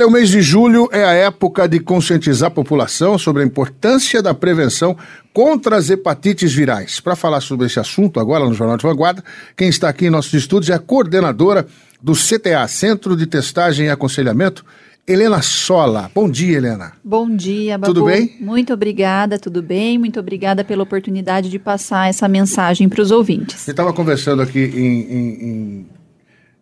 O mês de julho é a época de conscientizar a população sobre a importância da prevenção contra as hepatites virais. Para falar sobre esse assunto agora no Jornal de Vanguarda, quem está aqui em nossos estúdios é a coordenadora do CTA, Centro de Testagem e Aconselhamento, Helena Sola. Bom dia, Helena. Bom dia, Babu. Tudo bem? Muito obrigada, tudo bem. Muito obrigada pela oportunidade de passar essa mensagem para os ouvintes. Eu estava conversando aqui em, em, em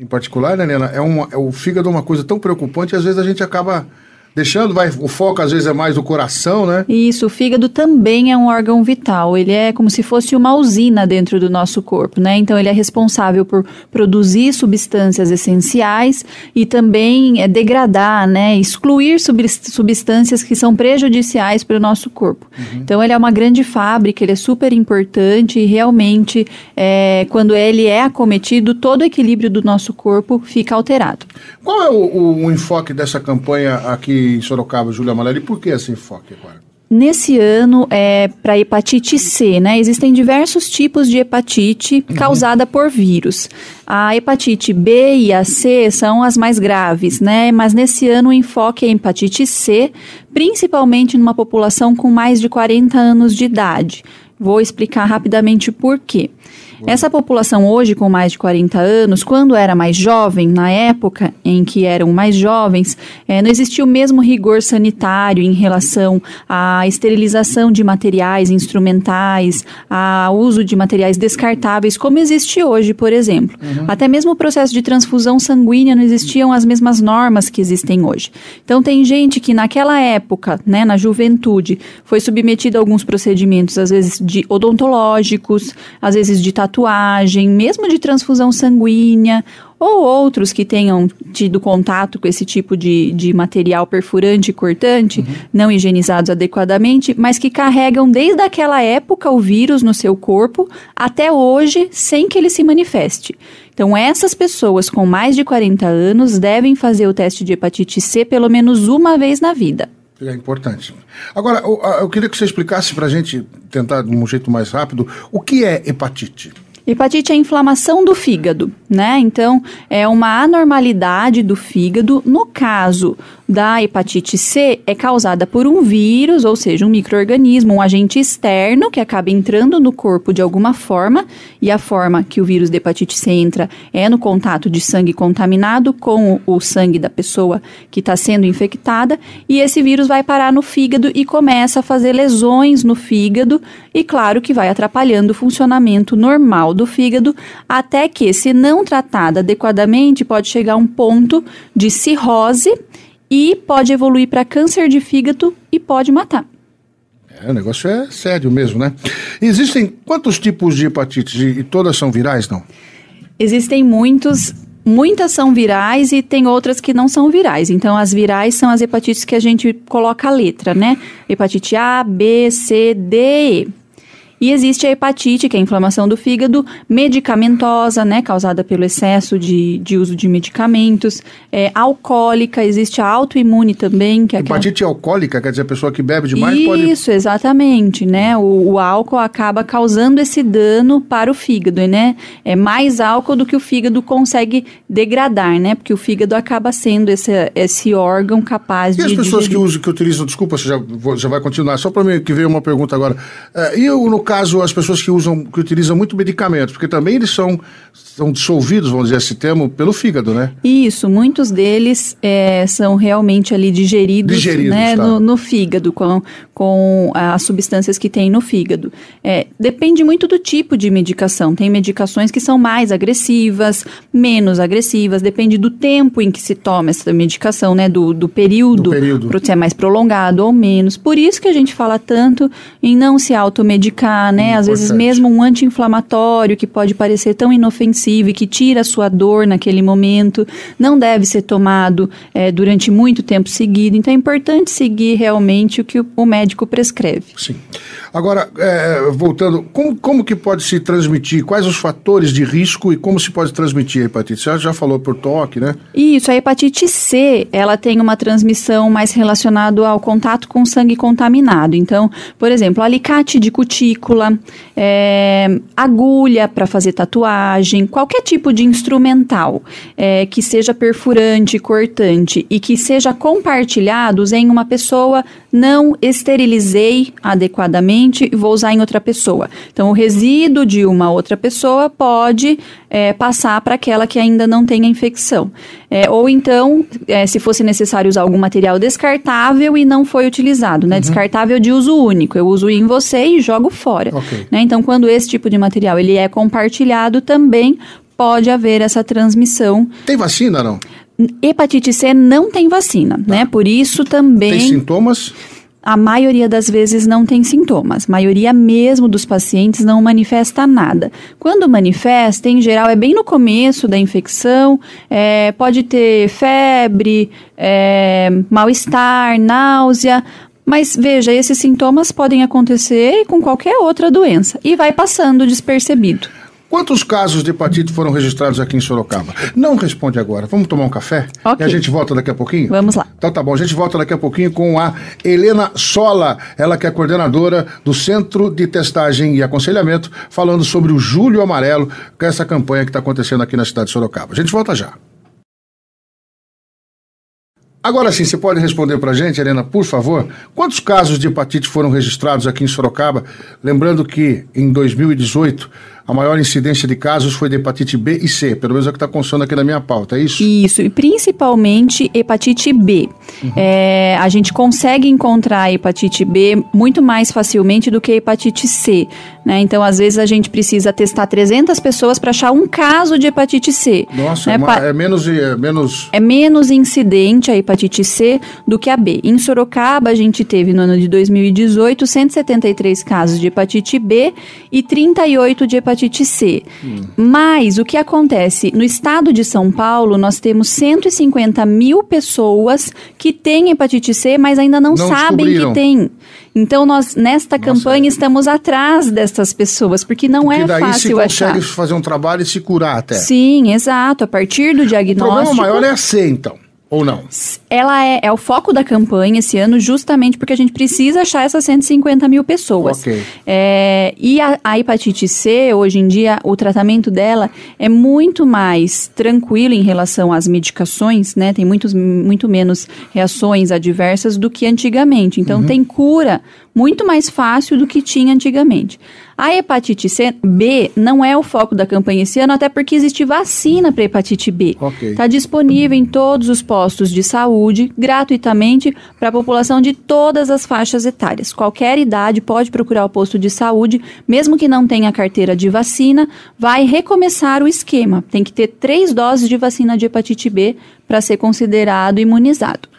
em particular, né, Nena, é, uma, é o fígado é uma coisa tão preocupante, às vezes a gente acaba deixando, vai, o foco às vezes é mais o coração, né? Isso, o fígado também é um órgão vital, ele é como se fosse uma usina dentro do nosso corpo, né? Então ele é responsável por produzir substâncias essenciais e também é, degradar, né, excluir substâncias que são prejudiciais para o nosso corpo. Uhum. Então ele é uma grande fábrica, ele é super importante e realmente é, quando ele é acometido, todo o equilíbrio do nosso corpo fica alterado. Qual é o, o, o enfoque dessa campanha aqui em Sorocaba, Júlia Malari, por que esse enfoque agora? Nesse ano é para hepatite C, né? Existem diversos tipos de hepatite uhum. causada por vírus. A hepatite B e a C são as mais graves, né? Mas nesse ano o enfoque é hepatite C, principalmente numa população com mais de 40 anos de idade. Vou explicar rapidamente por quê. Essa população hoje, com mais de 40 anos, quando era mais jovem, na época em que eram mais jovens, é, não existia o mesmo rigor sanitário em relação à esterilização de materiais instrumentais, ao uso de materiais descartáveis, como existe hoje, por exemplo. Uhum. Até mesmo o processo de transfusão sanguínea não existiam as mesmas normas que existem hoje. Então, tem gente que naquela época, né, na juventude, foi submetida a alguns procedimentos, às vezes de odontológicos, às vezes de tatuagem tatuagem, mesmo de transfusão sanguínea, ou outros que tenham tido contato com esse tipo de, de material perfurante e cortante, uhum. não higienizados adequadamente, mas que carregam desde aquela época o vírus no seu corpo até hoje sem que ele se manifeste. Então, essas pessoas com mais de 40 anos devem fazer o teste de hepatite C pelo menos uma vez na vida. É importante. Agora, eu, eu queria que você explicasse para a gente, tentar de um jeito mais rápido, o que é hepatite? Hepatite é inflamação do fígado, né? Então, é uma anormalidade do fígado. No caso da hepatite C é causada por um vírus, ou seja, um microorganismo, um agente externo que acaba entrando no corpo de alguma forma, e a forma que o vírus da hepatite C entra é no contato de sangue contaminado com o sangue da pessoa que está sendo infectada, e esse vírus vai parar no fígado e começa a fazer lesões no fígado, e claro que vai atrapalhando o funcionamento normal do fígado, até que, se não tratada adequadamente, pode chegar a um ponto de cirrose e pode evoluir para câncer de fígado e pode matar. É, o negócio é sério mesmo, né? Existem quantos tipos de hepatite? E todas são virais, não? Existem muitos. Muitas são virais e tem outras que não são virais. Então, as virais são as hepatites que a gente coloca a letra, né? Hepatite A, B, C, D, E. E existe a hepatite, que é a inflamação do fígado, medicamentosa, né, causada pelo excesso de, de uso de medicamentos, é, alcoólica, existe a autoimune também. Que é hepatite aquela... alcoólica, quer dizer, a pessoa que bebe demais Isso, pode... Isso, exatamente, né, o, o, álcool acaba causando esse dano para o fígado, né, é mais álcool do que o fígado consegue degradar, né, porque o fígado acaba sendo esse, esse órgão capaz e de... E as pessoas digerir. que usam, que utilizam, desculpa, você já, já vai continuar, só para mim que veio uma pergunta agora, uh, e eu, no caso, as pessoas que usam, que utilizam muito medicamentos porque também eles são são dissolvidos, vamos dizer esse termo, pelo fígado, né? Isso, muitos deles é, são realmente ali digeridos, digeridos né, tá. no, no, fígado, com, com as substâncias que tem no fígado. É, depende muito do tipo de medicação. Tem medicações que são mais agressivas, menos agressivas, depende do tempo em que se toma essa medicação, né? Do, do período, do período. se é mais prolongado ou menos. Por isso que a gente fala tanto em não se automedicar, né? Importante. Às vezes mesmo um anti-inflamatório que pode parecer tão inofensivo e que tira a sua dor naquele momento. Não deve ser tomado é, durante muito tempo seguido. Então é importante seguir realmente o que o médico prescreve. Sim. Agora, é, voltando, como, como que pode se transmitir? Quais os fatores de risco e como se pode transmitir a hepatite? Você já falou por toque, né? Isso, a hepatite C, ela tem uma transmissão mais relacionada ao contato com sangue contaminado. Então, por exemplo, alicate de cutícula, é, agulha para fazer tatuagem, qualquer tipo de instrumental é, que seja perfurante, cortante e que seja compartilhados em uma pessoa, não esterilizei adequadamente e vou usar em outra pessoa. Então, o resíduo de uma outra pessoa pode é, passar para aquela que ainda não tem a infecção. É, ou então, é, se fosse necessário usar algum material descartável e não foi utilizado, né? Uhum. Descartável de uso único. Eu uso em você e jogo fora. Okay. Né? Então, quando esse tipo de material ele é compartilhado, também pode haver essa transmissão. Tem vacina, não? Hepatite C não tem vacina, tá. né? Por isso também. Tem sintomas? a maioria das vezes não tem sintomas. A maioria mesmo dos pacientes não manifesta nada. Quando manifesta, em geral, é bem no começo da infecção, é, pode ter febre, é, mal-estar, náusea. Mas veja, esses sintomas podem acontecer com qualquer outra doença e vai passando despercebido. Quantos casos de hepatite foram registrados aqui em Sorocaba? Não responde agora. Vamos tomar um café? Okay. E a gente volta daqui a pouquinho? Vamos lá. Então tá bom, a gente volta daqui a pouquinho com a Helena Sola, ela que é coordenadora do Centro de Testagem e Aconselhamento, falando sobre o Júlio Amarelo, com essa campanha que está acontecendo aqui na cidade de Sorocaba. A gente volta já. Agora sim, você pode responder para a gente, Helena, por favor, quantos casos de hepatite foram registrados aqui em Sorocaba? Lembrando que em 2018 a maior incidência de casos foi de hepatite B e C, pelo menos é o que está constando aqui na minha pauta, é isso? Isso, e principalmente hepatite B. Uhum. É, a gente consegue encontrar hepatite B muito mais facilmente do que hepatite C. Né? Então, às vezes, a gente precisa testar 300 pessoas para achar um caso de hepatite C. Nossa, né? é, uma, é, menos, é menos. É menos incidente a hepatite C do que a B. Em Sorocaba, a gente teve no ano de 2018 173 casos de hepatite B e 38 de hepatite hepatite C. Hum. Mas o que acontece? No estado de São Paulo, nós temos 150 mil pessoas que têm hepatite C, mas ainda não, não sabem que têm. Então, nós, nesta Nossa, campanha, é. estamos atrás dessas pessoas, porque não porque é daí fácil se consegue achar. fazer um trabalho e se curar até. Sim, exato. A partir do diagnóstico... O problema maior é a C, então. Ou não? Ela é, é o foco da campanha esse ano, justamente porque a gente precisa achar essas 150 mil pessoas. Okay. É, e a, a hepatite C, hoje em dia, o tratamento dela é muito mais tranquilo em relação às medicações, né? Tem muitos, muito menos reações adversas do que antigamente. Então, uhum. tem cura muito mais fácil do que tinha antigamente. A hepatite C, B não é o foco da campanha esse ano, até porque existe vacina para hepatite B. Está okay. Tá disponível em todos os postos de saúde, gratuitamente, para a população de todas as faixas etárias. Qualquer idade pode procurar o posto de saúde, mesmo que não tenha carteira de vacina, vai recomeçar o esquema. Tem que ter três doses de vacina de hepatite B para ser considerado imunizado.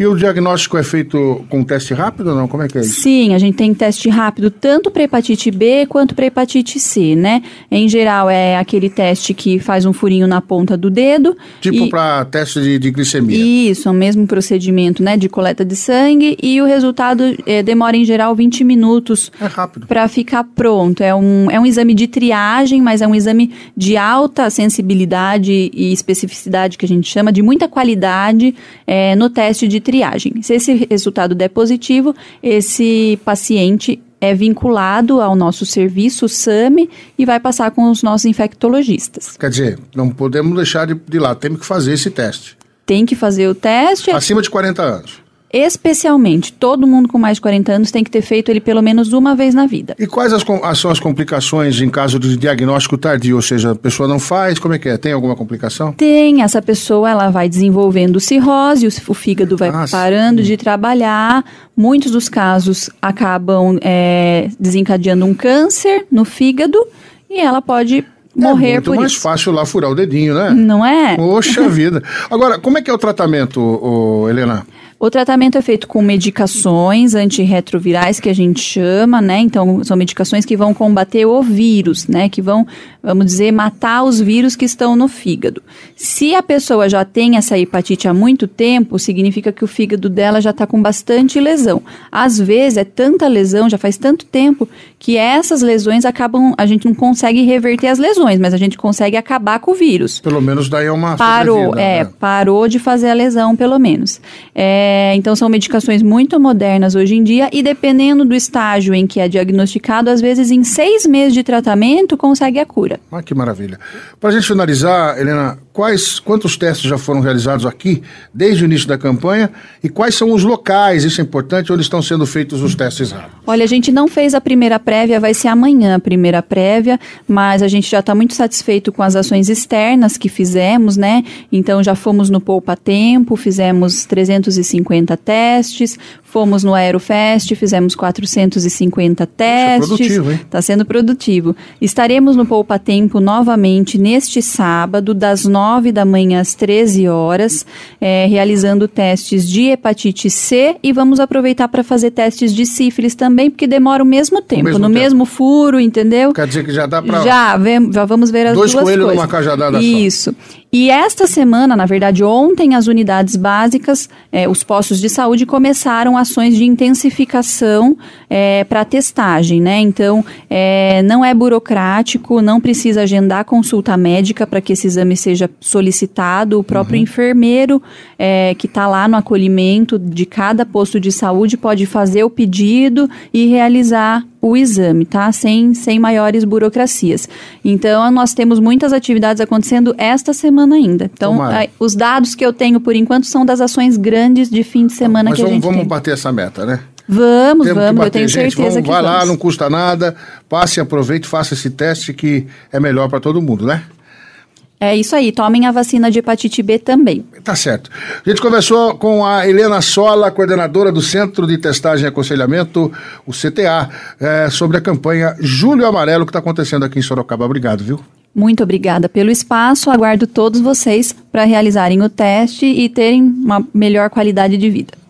E o diagnóstico é feito com teste rápido ou não? Como é que é isso? Sim, a gente tem teste rápido tanto para hepatite B quanto para hepatite C, né? Em geral é aquele teste que faz um furinho na ponta do dedo. Tipo e... para teste de, de, glicemia. Isso, o mesmo procedimento, né? De coleta de sangue e o resultado é, demora em geral 20 minutos. É rápido. Para ficar pronto. É um, é um exame de triagem, mas é um exame de alta sensibilidade e especificidade que a gente chama, de muita qualidade é, no teste de triagem. Se esse resultado der positivo, esse paciente é vinculado ao nosso serviço SAMI e vai passar com os nossos infectologistas. Quer dizer, não podemos deixar de, de lá, temos que fazer esse teste. Tem que fazer o teste. Acima de 40 anos especialmente todo mundo com mais de 40 anos tem que ter feito ele pelo menos uma vez na vida. E quais as, as, são as complicações em caso de diagnóstico tardio? Ou seja, a pessoa não faz, como é que é? Tem alguma complicação? Tem, essa pessoa ela vai desenvolvendo cirrose, o, o fígado vai ah, parando de hum. trabalhar, muitos dos casos acabam é, desencadeando um câncer no fígado e ela pode é morrer é muito por mais isso. fácil lá furar o dedinho, né? Não é? Poxa vida. Agora, como é que é o tratamento, Helena? O tratamento é feito com medicações antirretrovirais que a gente chama, né? Então, são medicações que vão combater o vírus, né? Que vão, vamos dizer, matar os vírus que estão no fígado. Se a pessoa já tem essa hepatite há muito tempo, significa que o fígado dela já está com bastante lesão. Às vezes é tanta lesão, já faz tanto tempo que essas lesões acabam, a gente não consegue reverter as lesões, mas a gente consegue acabar com o vírus. Pelo menos daí é uma parou, é, né? parou de fazer a lesão, pelo menos. É, então são medicações muito modernas hoje em dia e dependendo do estágio em que é diagnosticado, às vezes em seis meses de tratamento consegue a cura. Ah, que maravilha. Para a gente finalizar, Helena, quais, quantos testes já foram realizados aqui desde o início da campanha e quais são os locais, isso é importante, onde estão sendo feitos os testes rápidos? Olha, a gente não fez a primeira prévia vai ser amanhã, a primeira prévia, mas a gente já está muito satisfeito com as ações externas que fizemos, né? Então já fomos no Poupa Tempo, fizemos 350 testes, fomos no Aerofest, fizemos 450 testes. Isso é produtivo, hein? Está sendo produtivo. Estaremos no Poupa Tempo novamente neste sábado, das 9 da manhã às 13 horas, é, realizando testes de hepatite C e vamos aproveitar para fazer testes de sífilis também, porque demora o mesmo tempo, o mesmo mesmo no mesmo furo, entendeu? Quer dizer que já dá para. Já, já vamos ver as Dois duas coelhos coisas. numa cajadada Isso. só. Isso. E esta semana, na verdade, ontem, as unidades básicas, é, os postos de saúde, começaram ações de intensificação eh, é, para testagem, né? Então, é, não é burocrático, não precisa agendar consulta médica para que esse exame seja solicitado. O próprio uhum. enfermeiro que está lá no acolhimento de cada posto de saúde pode fazer o pedido e realizar o exame, tá? Sem, sem maiores burocracias. Então, nós temos muitas atividades acontecendo esta semana semana ainda. Então, os dados que eu tenho por enquanto são das ações grandes de fim de semana Mas que vamos, a gente vamos tem. vamos bater essa meta, né? Vamos, Temos vamos, eu tenho gente, certeza vamos, que vai vamos. lá, não custa nada, passe, aproveite, faça esse teste que é melhor para todo mundo, né? É isso aí, tomem a vacina de hepatite B também. Tá certo. A gente conversou com a Helena Sola, coordenadora do Centro de Testagem e Aconselhamento, o CTA, é, eh, sobre a campanha Julho Amarelo que está acontecendo aqui em Sorocaba. Obrigado, viu? Muito obrigada pelo espaço. Aguardo todos vocês para realizarem o teste e terem uma melhor qualidade de vida.